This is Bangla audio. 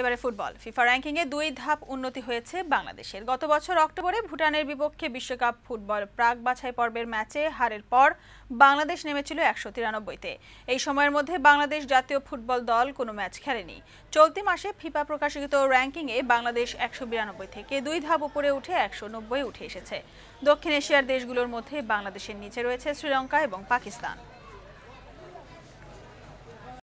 এবারে ফুটবল ফিফা র্যাঙ্কিংয়ে দুই ধাপ উন্নতি হয়েছে বাংলাদেশের গত বছর অক্টোবরে ভুটানের বিপক্ষে বিশ্বকাপ ফুটবল প্রাক বাছাই পর্বের ম্যাচে হারের পর বাংলাদেশ নেমেছিল একশো তিরানব্বইতে এই সময়ের মধ্যে বাংলাদেশ জাতীয় ফুটবল দল কোনো ম্যাচ খেলেনি চলতি মাসে ফিফা প্রকাশিত র্যাঙ্কিংয়ে বাংলাদেশ একশো বিরানব্বই থেকে দুই ধাপ উপরে উঠে একশো নব্বই উঠে এসেছে দক্ষিণ এশিয়ার দেশগুলোর মধ্যে বাংলাদেশের নিচে রয়েছে শ্রীলঙ্কা এবং পাকিস্তান